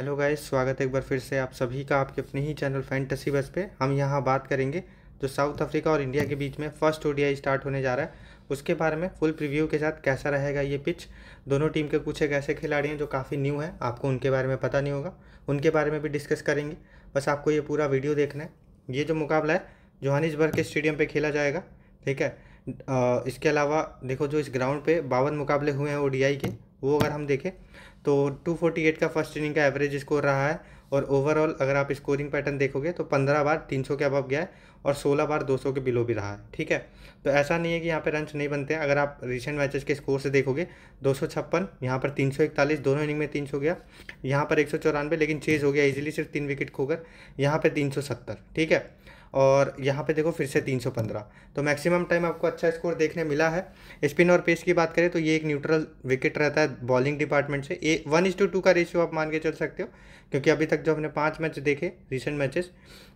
hello guys स्वागत है एक बार फिर से आप सभी का आपके अपने ही चैनल फैंटेसी बस पे हम यहाँ बात करेंगे जो साउथ अफ्रीका और इंडिया के बीच में फर्स्ट ओडीआई स्टार्ट होने जा रहा है उसके बारे में फुल प्रीव्यू के साथ कैसा रहेगा ये पिच दोनों टीम के कुछ एक ऐसे खिलाड़ी हैं जो काफ़ी न्यू हैं आपको उनके बारे में पता नहीं होगा उनके बारे में भी डिस्कस करेंगे बस आपको ये पूरा वीडियो देखना है ये जो मुकाबला है जोहानिसबर्ग के स्टेडियम पर खेला जाएगा ठीक है इसके अलावा देखो जो इस ग्राउंड पर बावन मुकाबले हुए हैं ओ के वो अगर हम देखें तो 248 का फर्स्ट इनिंग का एवरेज स्कोर रहा है और ओवरऑल अगर आप स्कोरिंग पैटर्न देखोगे तो पंद्रह बार तीन सौ के अब गया है और सोलह बार दो सौ के बिलो भी रहा है ठीक है तो ऐसा नहीं है कि यहाँ पे रन नहीं बनते हैं अगर आप रिसेंट मैचेस के स्कोर से देखोगे दो सौ छप्पन यहाँ पर तीन सौ इकतालीस दोनों इनिंग में तीन सौ गया यहाँ पर एक सौ चौरानवे लेकिन चेज हो गया इजीली सिर्फ तीन विकेट खोकर यहाँ पर तीन सौ सत्तर ठीक है और यहाँ पे देखो फिर से 315 तो मैक्सिमम टाइम आपको अच्छा स्कोर देखने मिला है स्पिन और पेस की बात करें तो ये एक न्यूट्रल विकेट रहता है बॉलिंग डिपार्टमेंट से a one is to two का रेशियो आप मान के चल सकते हो क्योंकि अभी तक जो हमने पाँच मैच देखे रिसेंट मैचेस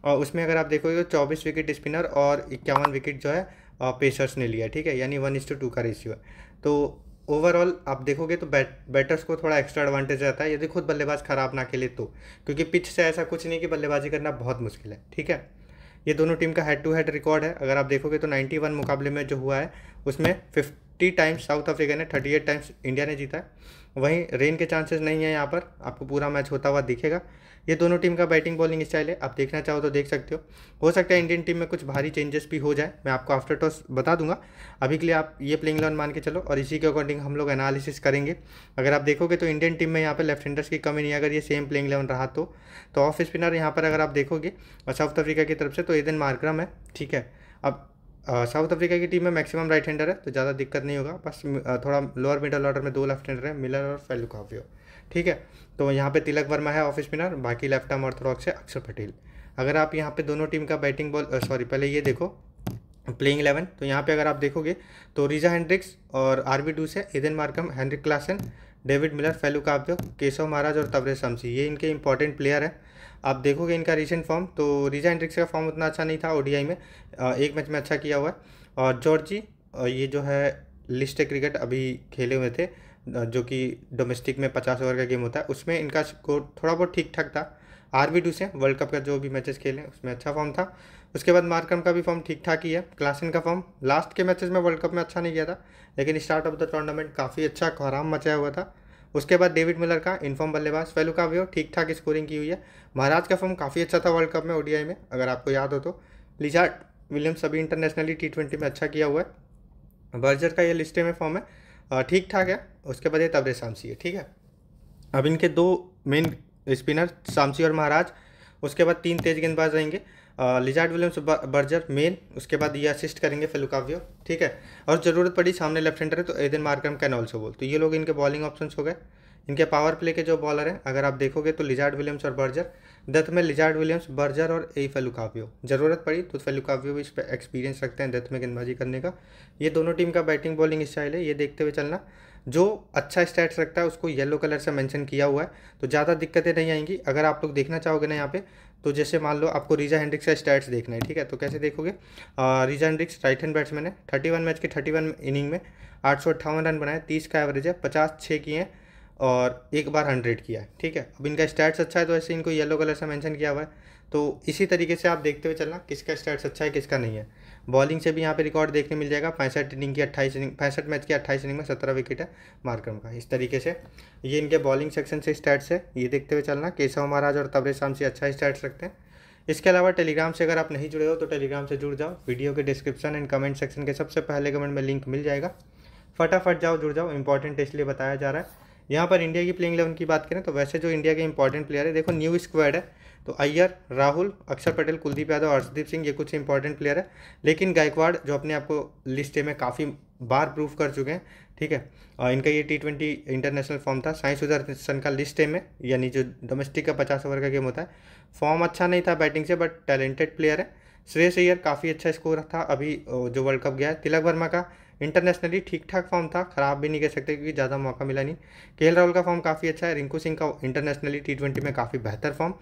और उसमें अगर आप देखोगे तो चौबीस विकेट स्पिनर और इक्यावन विकेट जो है पेसर्स ने लिया ठीक है यानी वन इज टू टू का रेशियो है तो ओवरऑल आप देखोगे तो बैट बैटर्स को थोड़ा एक्स्ट्रा एडवांटेज रहता है यदि खुद बल्लेबाज खराब ना खेले तो क्योंकि पिच से ऐसा कुछ नहीं कि बल्लेबाजी करना बहुत मुश्किल है ठीक है ये दोनों टीम का हेड टू हेड रिकॉर्ड है अगर आप देखोगे तो 91 मुकाबले में जो हुआ है उसमें फिफ्टी टाइम्स साउथ अफ्रीका ने थर्टी एट टाइम्स इंडिया ने जीता है वहीं रेन के चांसेस नहीं है यहाँ पर आपको पूरा मैच होता हुआ दिखेगा ये दोनों टीम का बैटिंग बॉलिंग स्टाइल है आप देखना चाहो तो देख सकते हो हो सकता है इंडियन टीम में कुछ भारी चेंजेस भी हो जाए मैं आपको आफ्टर टॉस बता दूंगा अभी के लिए आप ये प्लेइंग इलेवन मान के चलो और इसी के अकॉर्डिंग हम लोग एनालिसिस करेंगे अगर आप देखोगे तो इंडियन टीम में यहाँ पर लेफ्ट हैंडर्स की कमी नहीं अगर ये सेम प्लेइंग इलेवन रहा तो, ऑफ तो स्पिनर यहाँ पर अगर आप देखोगे साउथ अफ्रीका की तरफ से तो एदन मार्क्रम है ठीक है अब साउथ अफ्रीका की टीम में मैक्सिमम राइट हैंडर है तो ज़्यादा दिक्कत नहीं होगा बस थोड़ा लोअर मिडल ऑर्डर में दो लेफ्ट हैंडर है मिलर और फेलुकावियो ठीक है तो यहाँ पे तिलक वर्मा है ऑफ स्पिनर बाकी लेफ्ट आर्म ऑर्थोडॉक्स है अक्षर पटेल अगर आप यहाँ पे दोनों टीम का बैटिंग बॉल सॉरी पहले ये देखो प्लेइंग इलेवन तो यहाँ पे अगर आप देखोगे तो रिजा हैंड्रिक्स और आर बी डूस है Aiden Markram Heinrich Klaasen David Miller Phehlukwayo Keshav Maharaj और तवरेज शमसी ये इनके इंपॉर्टेंट प्लेयर हैं आप देखोगे इनका रिसेंट फॉर्म तो रिजा एंड्रिक्स का फॉर्म उतना अच्छा नहीं था ओडीआई में एक मैच में अच्छा किया हुआ है और जॉर्जी ये जो है लिस्ट क्रिकेट अभी खेले हुए थे जो कि डोमेस्टिक में पचास ओवर का गेम होता है उसमें इनका स्कोर थोड़ा बहुत ठीक ठाक था आर बी से वर्ल्ड कप का जो भी मैचेस खेले उसमें अच्छा फॉर्म था उसके बाद मार्कम का भी फॉर्म ठीक ठाक ही है क्लासिन का फॉर्म लास्ट के मैचेस में वर्ल्ड कप में अच्छा नहीं गया था लेकिन स्टार्ट ऑफ द टूर्नामेंट काफ़ी अच्छा खराब मचाया हुआ था उसके बाद डेविड मिलर का इनफॉर्म बल्लेबाज का भी ठीक ठाक स्कोरिंग की हुई है महाराज का फॉर्म काफ़ी अच्छा था वर्ल्ड कप में ओडीआई में अगर आपको याद हो तो लिजार्ड विलियम्स अभी इंटरनेशनली टी ट्वेंटी में अच्छा किया हुआ है बर्जर का ये लिस्टे में फॉर्म है ठीक ठाक है उसके बाद ये तबरे शामसी है ठीक है अब इनके दो मेन स्पिनर शामसी और महाराज उसके बाद तीन तेज गेंदबाज रहेंगे लिजार्ड विलियम्स बर्जर मेन उसके बाद ये असिस्ट करेंगे फेलुकाव्यो ठीक है और ज़रूरत पड़ी सामने लेफ्ट हैंडर है तो एदिन मार्क्रम कैन ऑल्सो बोल तो ये लोग इनके बॉलिंग ऑप्शन हो गए इनके पावर प्ले के जो बॉलर हैं अगर आप देखोगे तो लिजार्ड विलियम्स और बर्जर डेथ में लिजार्ड विलियम्स बर्जर और ए फेलुकावियो ज़रूरत पड़ी तो फेलुकाव्यो भी एक्सपीरियंस रखते हैं डेथ में गेंदबाजी करने का ये दोनों टीम का बैटिंग बॉलिंग स्टाइल है ये देखते हुए चलना जो अच्छा स्टैट्स रखता है उसको येलो कलर से मेंशन किया हुआ है तो ज़्यादा दिक्कतें नहीं आएंगी अगर आप लोग देखना चाहोगे ना यहाँ पे तो जैसे मान लो आपको रीजा हेंड्रिक्स का स्टैट्स देखना है ठीक है तो कैसे देखोगे Reeza Hendricks right hand batsman है थर्टी वन मैच के थर्टी वन इनिंग में आठ सौ अट्ठावन रन बनाए तीस का एवरेज है पचास छः किए है और एक बार हंड्रेड किया है ठीक है अब इनका स्टैट्स अच्छा है तो ऐसे इनको येलो कलर से मैंशन किया हुआ है तो इसी तरीके से आप देखते हुए चलना किसका स्टैट्स अच्छा है किसका नहीं है बॉलिंग से भी यहाँ पे रिकॉर्ड देखने मिल जाएगा पैंसठ इनिंग की अट्ठाईस इनिंग पैंसठ मैच की अट्ठाईस इनिंग में सत्रह विकेट है मार्क्रम का इस तरीके से ये इनके बॉलिंग सेक्शन से स्टैट्स है ये देखते हुए चलना केशव महाराज और तबरे शामसी अच्छा स्टैट्स रखते हैं इसके अलावा टेलीग्राम से अगर आप नहीं जुड़े हो तो टेलीग्राम से जुड़ जाओ वीडियो के डिस्क्रिप्शन एंड कमेंट सेक्शन के सबसे पहले कमेंट में लिंक मिल जाएगा फटाफट जाओ जुड़ जाओ इंपॉर्टेंट इसलिए बताया जा रहा है यहाँ पर इंडिया की प्लेइंग इलेवन की बात करें तो वैसे जो इंडिया के इंपॉर्टेंट प्लेयर है देखो न्यू स्क्वाड है तो अय्यर राहुल अक्षर पटेल कुलदीप यादव हर्षदीप सिंह ये कुछ इंपॉर्टेंट प्लेयर है लेकिन गायकवाड़ जो अपने आपको लिस्ट में काफ़ी बार प्रूफ कर चुके हैं ठीक है और इनका ये टी ट्वेंटी इंटरनेशनल फॉर्म था साई सुदर्शन का लिस्ट में यानी जो डोमेस्टिक का पचास ओवर का गेम होता है फॉर्म अच्छा नहीं था बैटिंग से बट टैलेंटेड प्लेयर है श्रेयस अय्यर काफ़ी अच्छा स्कोर था अभी जो वर्ल्ड कप गया है तिलक वर्मा का इंटरनेशनली ठीक ठाक फॉर्म था खराब भी नहीं कह सकते क्योंकि ज़्यादा मौका मिला नहीं के राहुल का फॉर्म काफ़ी अच्छा है रिंकू सिंह का इंटरनेशनली टी में काफ़ी बेहतर फॉर्म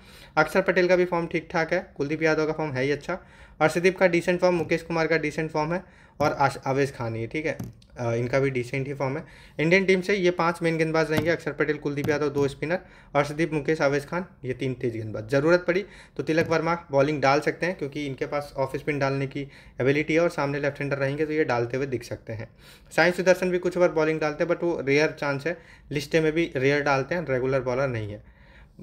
अक्षर पटेल का भी फॉर्म ठीक ठाक है कुलदीप यादव का फॉर्म है ही अच्छा हर्षदीप का डिसेंट फॉर्म मुकेश कुमार का डिसेंट फॉर्म है और आवेश खान ये ठीक है आ, इनका भी डिसेंट ही फॉर्म है इंडियन टीम से ये पांच मेन गेंदबाज रहेंगे अक्षर पटेल कुलदीप यादव दो स्पिनर अर्शदीप मुकेश आवेश खान ये तीन तेज गेंदबाज ज़रूरत पड़ी तो तिलक वर्मा बॉलिंग डाल सकते हैं क्योंकि इनके पास ऑफ स्पिन डालने की एबिलिटी है और सामने लेफ्ट हैंडर रहेंगे तो ये डालते हुए दिख सकते हैं साई सुदर्शन भी कुछ बार बॉलिंग डालते हैं बट वो रेयर चांस है लिस्टे में भी रेयर डालते हैं रेगुलर बॉलर नहीं है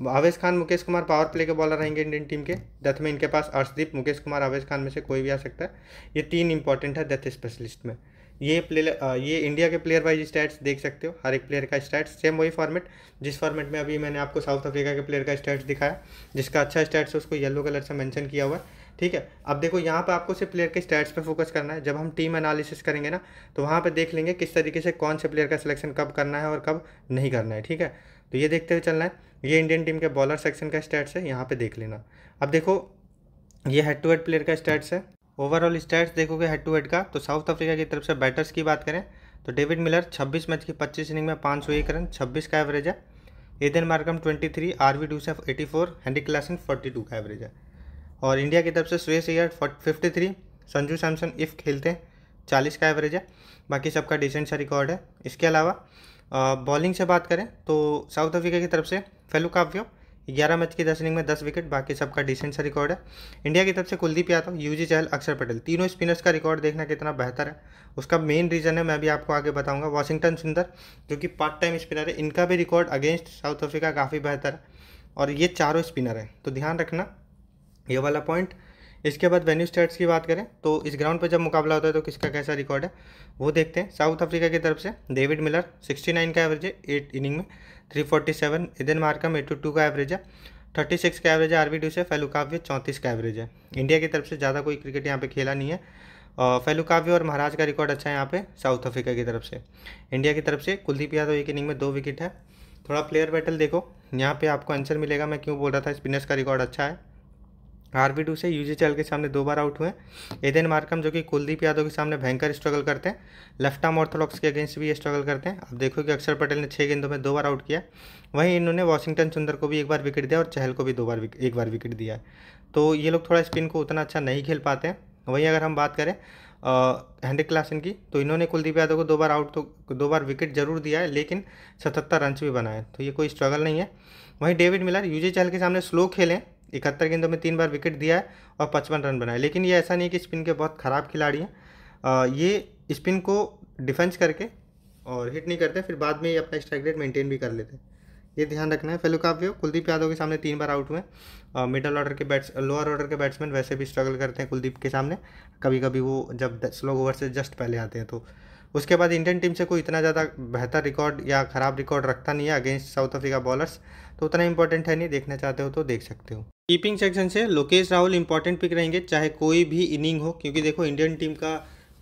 आवेश खान मुकेश कुमार पावर प्ले के बॉलर रहेंगे इंडियन टीम के डेथ में इनके पास अर्शदीप मुकेश कुमार आवेश खान में से कोई भी आ सकता है ये तीन इंपॉर्टेंट है डेथ स्पेशलिस्ट में ये प्लेयर ये इंडिया के प्लेयर वाइज स्टैट्स देख सकते हो हर एक प्लेयर का स्टैट्स सेम वही फॉर्मेट जिस फॉर्मेट में अभी मैंने आपको साउथ अफ्रीका के प्लेयर का स्टैट्स दिखाया जिसका अच्छा स्टैट्स है उसको येलो कलर से मैंशन किया हुआ है ठीक है अब देखो यहाँ पर आपको सिर्फ प्लेयर के स्टैट्स पर फोकस करना है जब हम टीम एनालिसिस करेंगे ना तो वहाँ पर देख लेंगे किस तरीके से कौन से प्लेयर का सिलेक्शन कब करना है और कब नहीं करना है ठीक है तो ये देखते हुए चलना है ये इंडियन टीम के बॉलर सेक्शन का स्टैट्स है यहाँ पे देख लेना अब देखो ये हेड टू हेड प्लेयर का स्टैट्स है ओवरऑल स्टैट्स देखोगे हेड टू हेड का तो साउथ अफ्रीका की तरफ से बैटर्स की बात करें तो डेविड मिलर 26 मैच की 25 इनिंग में पाँच रन छब्बीस का एवरेज है एदन मार्कम 23 वी डूसेफ फोर हैंडी क्लासन टू का एवरेज है और इंडिया की तरफ से Suresh fifty three Sanju Samson if खेलते हैं चालीस का एवरेज है बाकी सबका डिसेंट सा रिकॉर्ड है इसके अलावा बॉलिंग से बात करें तो साउथ अफ्रीका की तरफ से फेलू काव्यो ग्यारह मैच की दस इनिंग में दस विकेट बाकी सबका डिसेंट सा रिकॉर्ड है इंडिया की तरफ से कुलदीप यादव यूजी चहल अक्षर पटेल तीनों स्पिनर्स का रिकॉर्ड देखना कितना बेहतर है उसका मेन रीज़न है मैं भी आपको आगे बताऊंगा वाशिंगटन सुंदर जो कि पार्ट टाइम स्पिनर है इनका भी रिकॉर्ड अगेंस्ट साउथ अफ्रीका काफ़ी बेहतर है और ये चारों स्पिनर हैं तो ध्यान रखना ये वाला पॉइंट इसके बाद वेन्यू स्टेट्स की बात करें तो इस ग्राउंड पर जब मुकाबला होता है तो किसका कैसा रिकॉर्ड है वो देखते हैं साउथ अफ्रीका की तरफ से डेविड मिलर 69 का एवरेज है एट इनिंग में 347 इदन मार्कम टू का एवरेज है 36 का एवरेज है आरबी से फेलुकाव्य चौंतीस का एवरेज है इंडिया की तरफ से ज़्यादा कोई क्रिकेट यहाँ पर खेला नहीं है फेलुकाव्य और महाराज का रिकॉर्ड अच्छा है यहाँ पे साउथ अफ्रीका की तरफ से इंडिया की तरफ से कुलदीप यादव एक इनिंग में दो विकेट है थोड़ा प्लेयर बैटल देखो यहाँ पे आपको आंसर मिलेगा मैं क्यों बोल रहा था स्पिनर्स का रिकॉर्ड अच्छा है हार्वी से चहल के सामने दो बार आउट हुए एदेन मार्कम जो कि कुलदीप यादव के सामने भयंकर स्ट्रगल करते हैं लेफ्ट आर्म ऑर्थोडॉक्स के अगेंस्ट भी स्ट्रगल करते हैं अब देखो कि अक्षर पटेल ने छः गेंदों में दो बार आउट किया वहीं इन्होंने वॉशिंगटन सुंदर को भी एक बार विकेट दिया और चहल को भी दो बार एक बार विकेट दिया तो ये लोग थोड़ा स्पिन को उतना अच्छा नहीं खेल पाते हैं वहीं अगर हम बात करें हैंड्रिक क्लासन की तो इन्होंने कुलदीप यादव को दो बार आउट तो दो बार विकेट जरूर दिया है लेकिन सतहत्तर रन भी बनाए तो ये कोई स्ट्रगल नहीं है वहीं डेविड मिलर यूजे चहल के सामने स्लो खेलें इकहत्तर गेंदों में तीन बार विकेट दिया है और पचपन रन बनाए लेकिन ये ऐसा नहीं है कि स्पिन के बहुत ख़राब खिलाड़ी हैं ये स्पिन को डिफेंस करके और हिट नहीं करते फिर बाद में ये अपना स्ट्राइक रेट मेंटेन भी कर लेते ये ध्यान रखना है फेलुकाव्यो कुलदीप यादव के सामने तीन बार आउट हुए मिडल ऑर्डर के बैट्स लोअर ऑर्डर के बैट्समैन वैसे भी स्ट्रगल करते हैं कुलदीप के सामने कभी कभी वो जब स्लो ओवर से जस्ट पहले आते हैं तो उसके बाद इंडियन टीम से कोई इतना ज़्यादा बेहतर रिकॉर्ड या ख़राब रिकॉर्ड रखता नहीं है अगेंस्ट साउथ अफ्रीका बॉलर्स तो उतना इंपॉर्टेंट है नहीं देखना चाहते हो तो देख सकते हो कीपिंग सेक्शन से लोकेश राहुल इंपॉर्टेंट पिक रहेंगे चाहे कोई भी इनिंग हो क्योंकि देखो इंडियन टीम का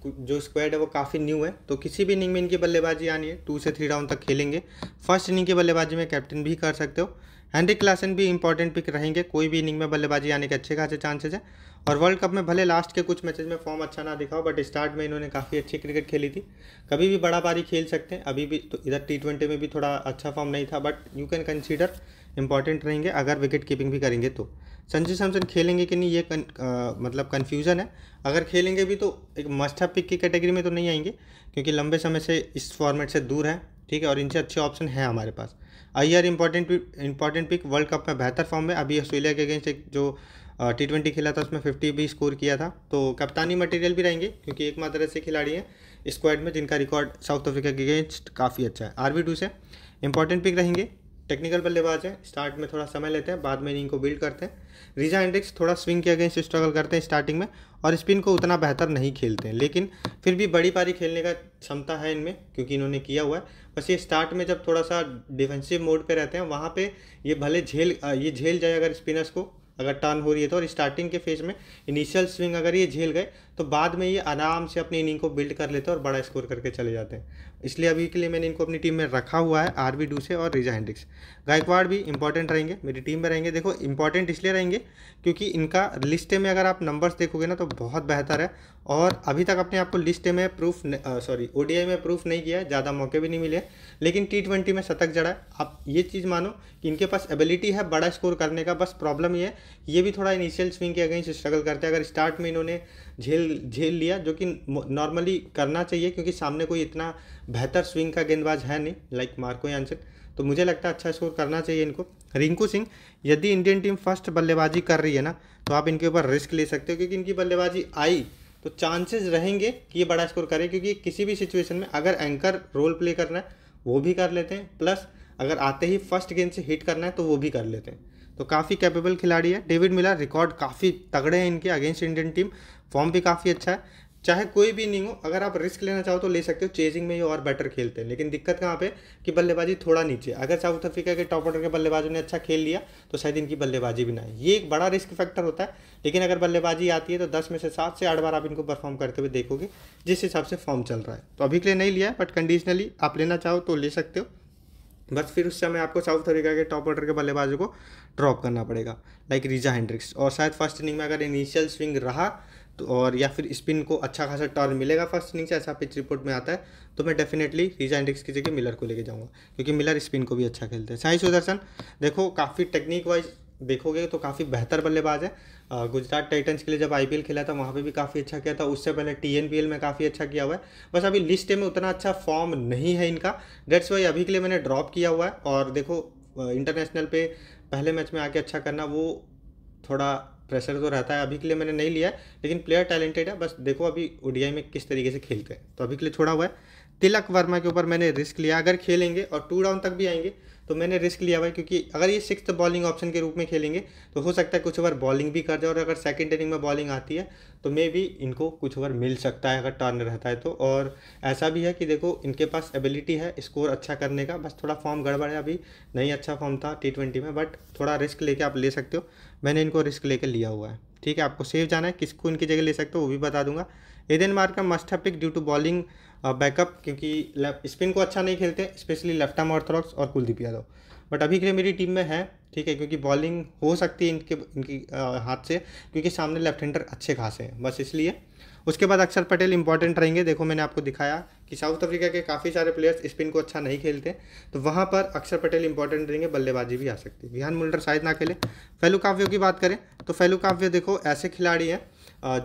जो स्क्वाड है वो काफ़ी न्यू है तो किसी भी इनिंग में इनकी बल्लेबाजी आनी है टू से थ्री राउंड तक खेलेंगे फर्स्ट इनिंग की बल्लेबाजी में कैप्टन भी कर सकते हो हैंनरी क्लासन भी इंपॉर्टेंट पिक रहेंगे कोई भी इनिंग में बल्लेबाजी आने के अच्छे खासे चांसेज है और वर्ल्ड कप में भले लास्ट के कुछ मैचेज में फॉर्म अच्छा ना दिखाओ बट स्टार्ट में इन्होंने काफ़ी अच्छी क्रिकेट खेली थी कभी भी बड़ा पारी खेल सकते हैं अभी भी तो इधर टी ट्वेंटी में भी थोड़ा अच्छा फॉर्म नहीं था but you can consider important रहेंगे अगर विकेट कीपिंग भी करेंगे तो संजू सैमसन खेलेंगे कि नहीं ये कन, आ, मतलब कन्फ्यूज़न है अगर खेलेंगे भी तो एक मस्ट पिक की कैटेगरी में तो नहीं आएंगे क्योंकि लंबे समय से इस फॉर्मेट से दूर है ठीक है और इनसे अच्छे ऑप्शन हैं हमारे पास I R important important pick world cup में बेहतर फॉर्म में अभी ऑस्ट्रेलिया के अगेंस्ट एक जो टी ट्वेंटी खेला था उसमें फिफ्टी भी स्कोर किया था तो कप्तानी मटेरियल भी रहेंगे क्योंकि एकमात्र ऐसे खिलाड़ी हैं स्क्वाड में जिनका रिकॉर्ड साउथ अफ्रीका के अगेंस्ट काफ़ी अच्छा है आर वी डू से इंपॉर्टेंट पिक रहेंगे टेक्निकल बल्लेबाज है स्टार्ट में थोड़ा समय लेते हैं बाद में इनको बिल्ड करते हैं रिजा इंडेक्स थोड़ा स्विंग के अगेंस्ट स्ट्रगल करते हैं स्टार्टिंग में और स्पिन को उतना बेहतर नहीं खेलते हैं लेकिन फिर भी बड़ी पारी खेलने का क्षमता है इनमें क्योंकि इन्होंने किया हुआ है बस ये स्टार्ट में जब थोड़ा सा डिफेंसिव मोड पर रहते हैं वहाँ पर ये भले झेल ये झेल जाए अगर स्पिनर्स को अगर टर्न हो रही है तो और स्टार्टिंग के फेज में इनिशियल स्विंग अगर ये झेल गए तो बाद में ये आराम से अपनी इनिंग को बिल्ड कर लेते हैं और बड़ा स्कोर करके चले जाते हैं इसलिए अभी के लिए मैंने इनको अपनी टीम में रखा हुआ है आर बी डूसे और रिजा हेंड्रिक्स गायकवाड़ भी इंपॉर्टेंट रहेंगे मेरी टीम में रहेंगे देखो इंपॉर्टेंट इसलिए रहेंगे क्योंकि इनका लिस्ट में अगर आप नंबर्स देखोगे ना तो बहुत बेहतर है और अभी तक अपने आपको लिस्ट में प्रूफ सॉरी ओ में प्रूफ नहीं किया है ज़्यादा मौके भी नहीं मिले लेकिन टी में शतक जड़ा है आप ये चीज़ मानो कि इनके पास एबिलिटी है बड़ा स्कोर करने का बस प्रॉब्लम ये है ये भी थोड़ा इनिशियल स्विंग के अगेंस्ट स्ट्रगल करते हैं अगर स्टार्ट में इन्होंने झेल झेल लिया जो कि नॉर्मली करना चाहिए क्योंकि सामने कोई इतना बेहतर स्विंग का गेंदबाज है नहीं लाइक मार्को यांसन तो मुझे लगता है अच्छा स्कोर करना चाहिए इनको रिंकू सिंह यदि इंडियन टीम फर्स्ट बल्लेबाजी कर रही है ना तो आप इनके ऊपर रिस्क ले सकते हो क्योंकि इनकी बल्लेबाजी आई तो चांसेस रहेंगे कि ये बड़ा स्कोर करें क्योंकि किसी भी सिचुएशन में अगर एंकर रोल प्ले करना है वो भी कर लेते हैं प्लस अगर आते ही फर्स्ट गेंद से हिट करना है तो वो भी कर लेते हैं तो काफ़ी कैपेबल खिलाड़ी है डेविड मिलर रिकॉर्ड काफ़ी तगड़े हैं इनके अगेंस्ट इंडियन टीम फॉर्म भी काफ़ी अच्छा है चाहे कोई भी नहीं हो अगर आप रिस्क लेना चाहो तो ले सकते हो चेजिंग में ये और बेटर खेलते हैं लेकिन दिक्कत कहाँ पे कि बल्लेबाजी थोड़ा नीचे अगर साउथ अफ्रीका के टॉप ऑर्डर के बल्लेबाजों ने अच्छा खेल लिया तो शायद इनकी बल्लेबाजी भी ना ये एक बड़ा रिस्क फैक्टर होता है लेकिन अगर बल्लेबाजी आती है तो दस में से सात से आठ बार आप इनको परफॉर्म करते हुए देखोगे जिस हिसाब से फॉर्म चल रहा है तो अभी के लिए नहीं लिया है बट कंडीशनली आप लेना चाहो तो ले सकते हो बस फिर उस समय आपको साउथ अफ्रीका के टॉप ऑर्डर के बल्लेबाजों को ड्रॉप करना पड़ेगा लाइक रीजा हैंड्रिक्स और शायद फर्स्ट इनिंग में अगर इनिशियल स्विंग रहा तो और या फिर स्पिन को अच्छा खासा टर्न मिलेगा फर्स्ट इनिंग से ऐसा पिच रिपोर्ट में आता है तो मैं डेफिनेटली रीजा एंड्रिक्स की जगह मिलर को लेके जाऊँगा क्योंकि मिलर स्पिन को भी अच्छा खेलते हैं साई सुदर्शन देखो काफ़ी टेक्निक वाइज देखोगे तो काफ़ी बेहतर बल्लेबाज है गुजरात टाइटन्स के लिए जब आई खेला था वहाँ पर भी काफ़ी अच्छा किया था उससे पहले टी में काफ़ी अच्छा किया हुआ है बस अभी लिस्ट में उतना अच्छा फॉर्म नहीं है इनका डेट्स वाई अभी के लिए मैंने ड्रॉप किया हुआ है और देखो इंटरनेशनल पे पहले मैच में आके अच्छा करना वो थोड़ा प्रेशर तो रहता है अभी के लिए मैंने नहीं लिया लेकिन प्लेयर टैलेंटेड है बस देखो अभी ओडीआई में किस तरीके से खेलते हैं तो अभी के लिए छोड़ा हुआ है तिलक वर्मा के ऊपर मैंने रिस्क लिया अगर खेलेंगे और टू डाउन तक भी आएंगे तो मैंने रिस्क लिया हुआ है क्योंकि अगर ये सिक्स बॉलिंग ऑप्शन के रूप में खेलेंगे तो हो सकता है कुछ ओवर बॉलिंग भी कर जाए और अगर सेकेंड इनिंग में बॉलिंग आती है तो मे भी इनको कुछ ओवर मिल सकता है अगर टर्न रहता है तो और ऐसा भी है कि देखो इनके पास एबिलिटी है स्कोर अच्छा करने का बस थोड़ा फॉर्म गड़बड़ है अभी नहीं अच्छा फॉर्म था टी में बट थोड़ा रिस्क लेके आप ले सकते हो मैंने इनको रिस्क लेकर लिया हुआ है ठीक है आपको सेफ जाना है किसको इनकी जगह ले सकते हो वो भी बता दूंगा एदेन मार्क का मस्ट है pick due to bowling backup क्योंकि स्पिन को अच्छा नहीं खेलते स्पेशली लेफ्ट आर्म ऑर्थोडॉक्स और कुलदीप यादव बट अभी के लिए मेरी टीम में है ठीक है क्योंकि बॉलिंग हो सकती है इनके इनकी आ, uh, हाथ से क्योंकि सामने लेफ्ट हैंडर अच्छे खासे हैं बस इसलिए उसके बाद अक्षर पटेल इंपॉर्टेंट रहेंगे देखो मैंने आपको दिखाया कि साउथ अफ्रीका के काफ़ी सारे प्लेयर्स स्पिन को अच्छा नहीं खेलते तो वहाँ पर अक्षर पटेल इंपॉर्टेंट रहेंगे बल्लेबाजी भी आ सकती है विहान मुल्डर शायद ना खेले फैलू काव्य की बात करें तो फैलू काव्य देखो ऐसे खिलाड़ी हैं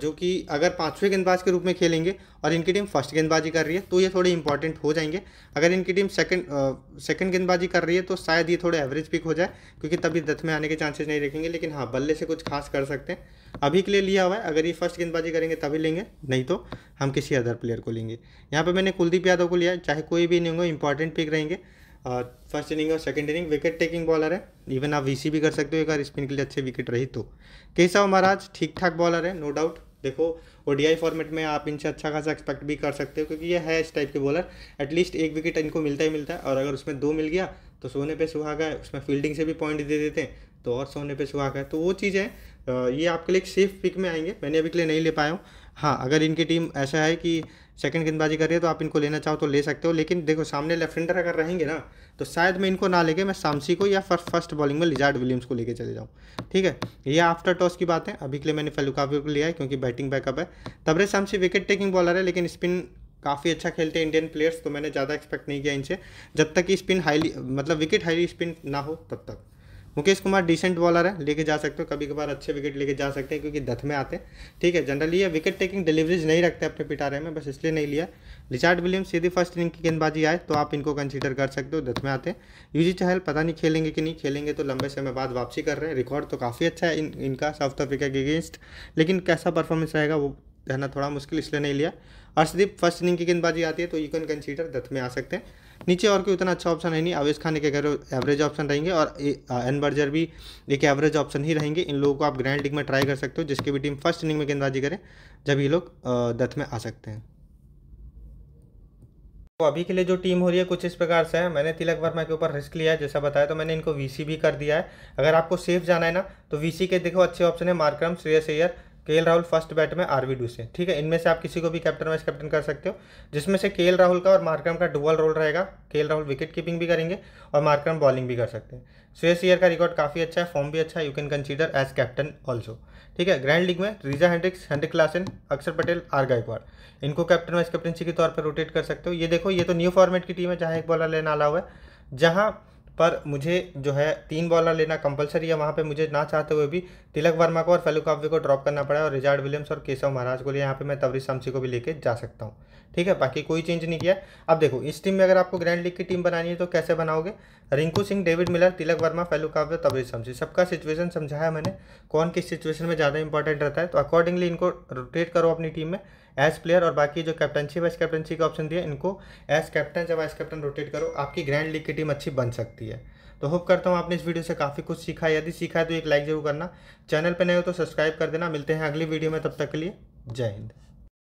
जो कि अगर पाँचवें गेंदबाज के रूप में खेलेंगे और इनकी टीम फर्स्ट गेंदबाजी कर रही है तो ये थोड़े इंपॉर्टेंट हो जाएंगे अगर इनकी टीम सेकंड सेकंड गेंदबाजी कर रही है तो शायद ये थोड़े एवरेज पिक हो जाए क्योंकि तभी दथ में आने के चांसेस नहीं रखेंगे लेकिन हाँ बल्ले से कुछ खास कर सकते हैं अभी के लिए लिया हुआ है अगर ये फर्स्ट गेंदबाजी करेंगे तभी लेंगे नहीं तो हम किसी अदर प्लेयर को लेंगे यहाँ पर मैंने कुलदीप यादव को लिया चाहे कोई भी नहीं होंगे इंपॉर्टेंट पिक रहेंगे फर्स्ट uh, इनिंग और second inning wicket taking bowler है इवन आप वीसी भी कर सकते हो एक बार स्पिन के लिए अच्छे विकेट रही तो केशव महाराज ठीक ठाक बॉलर है नो डाउट देखो ओडीआई फॉर्मेट में आप इनसे अच्छा खासा एक्सपेक्ट भी कर सकते हो क्योंकि ये है इस टाइप के बॉलर एटलीस्ट एक विकेट इनको मिलता ही मिलता है और अगर उसमें दो मिल गया तो सोने पर सुहागा है उसमें फील्डिंग से भी पॉइंट दे देते हैं तो और सोने पर सुहागा है तो वो चीज़ है uh, ये आपके लिए एक सेफ पिक में आएंगे मैंने अभी के लिए नहीं ले पाया हूँ हाँ अगर इनकी टीम ऐसा है कि सेकंड गेंदबाजी कर रही है तो आप इनको लेना चाहो तो ले सकते हो लेकिन देखो सामने लेफ्ट अगर रहेंगे ना तो शायद मैं इनको ना लेके मैं सामसी को या फर्स्ट फर्स्ट बॉलिंग में लिजार्ड विलियम्स को लेके चले जाऊँ ठीक है ये आफ्टर टॉस की बात है अभी के लिए मैंने काफी को लिया है क्योंकि बैटिंग बैकअप है Tabraiz Shamsi wicket taking bowler है लेकिन स्पिन काफ़ी अच्छा खेलते हैं इंडियन प्लेयर्स तो मैंने ज़्यादा एक्सपेक्ट नहीं किया इनसे जब तक कि स्पिन हाईली मतलब विकेट हाईली स्पिन ना हो तब तक मुकेश कुमार डिसेंट बॉलर है लेके जा सकते हो कभी कभार अच्छे विकेट लेके जा सकते हैं क्योंकि दथ में आते हैं ठीक है जनरली ये विकेट टेकिंग डिलीवरीज नहीं रखते अपने पिटारे में बस इसलिए नहीं लिया रिचार्ड विलियम सीधी फर्स्ट इनिंग की गेंदबाजी आए तो आप इनको कंसिडर कर सकते हो दथ में आते हैं यूजी चहल पता नहीं खेलेंगे कि नहीं खेलेंगे तो लंबे समय बाद वापसी कर रहे हैं रिकॉर्ड तो काफ़ी अच्छा है इन, इनका साउथ अफ्रीका के अगेंस्ट लेकिन कैसा परफॉर्मेंस रहेगा वो रहना थोड़ा मुश्किल इसलिए नहीं लिया अर्शदीप फर्स्ट इनिंग की गेंदबाजी आती है तो यू कैन कंसीडर दत्त में आ सकते हैं नीचे और कोई उतना अच्छा ऑप्शन है नहीं आवेश खान एक एवरेज ऑप्शन रहेंगे और एन बर्जर भी एक एवरेज ऑप्शन ही रहेंगे इन लोगों को आप ग्रैंड लीग में ट्राई कर सकते हो जिसकी भी टीम फर्स्ट इनिंग में गेंदबाजी करें जब ये लोग डेथ में आ सकते हैं तो अभी के लिए जो टीम हो रही है कुछ इस प्रकार से है मैंने तिलक वर्मा के ऊपर रिस्क लिया है जैसा बताया तो मैंने इनको वीसी भी कर दिया है अगर आपको सेफ जाना है ना तो वीसी के देखो अच्छे ऑप्शन है Markram Shreyas Iyer K Rahul first bat में आरवी से ठीक है इनमें से आप किसी को भी कैप्टन वाइस कैप्टन कर सकते हो जिसमें से के राहुल का और मार्क्रम का डुअल रोल रहेगा के राहुल विकेट कीपिंग भी करेंगे और मार्क्रम बॉलिंग भी कर सकते हैं स्वेस ईयर का रिकॉर्ड काफ़ी अच्छा है फॉर्म भी अच्छा है you can consider as captain also ठीक है ग्रैंड लीग में Reeza Hendricks Heinrich Klaasen Axar Patel are Gaekwad इनको कैप्टन वाइस कैप्टनसी के तौर पर रोटेट कर सकते हो ये देखो ये तो न्यू फॉर्मेट की टीम है जहाँ एक बॉलर लेना अलाउ है जहाँ पर मुझे जो है तीन बॉलर लेना कंपलसरी है वहाँ पे मुझे ना चाहते हुए भी तिलक वर्मा को और फेलू काव्य को ड्रॉप करना पड़ा और रिजार्ड विलियम्स और केशव महाराज को लिए यहाँ पे मैं तवरी शमसी को भी लेके जा सकता हूँ ठीक है बाकी कोई चेंज नहीं किया अब देखो इस टीम में अगर आपको ग्रैंड लीग की टीम बनानी है तो कैसे बनाओगे Rinku Singh David Miller Tilak Varma Phehlukwayo Shamsi सबका सिचुएशन समझाया मैंने कौन किस सिचुएशन में ज़्यादा इंपॉर्टेंट रहता है तो अकॉर्डिंगली इनको रोटेट करो अपनी टीम में एज प्लेयर और बाकी जो कैप्टनशी वाइस कैप्टनशी का ऑप्शन दिया इनको एज कैप्टन या वाइस कैप्टन रोटेट करो आपकी ग्रैंड लीग की टीम अच्छी बन सकती है तो होप करता हूँ आपने इस वीडियो से काफ़ी कुछ सीखा है यदि सीखा है तो एक लाइक जरूर करना चैनल पर नए हो तो सब्सक्राइब कर देना मिलते हैं अगली वीडियो में तब तक के लिए जय हिंद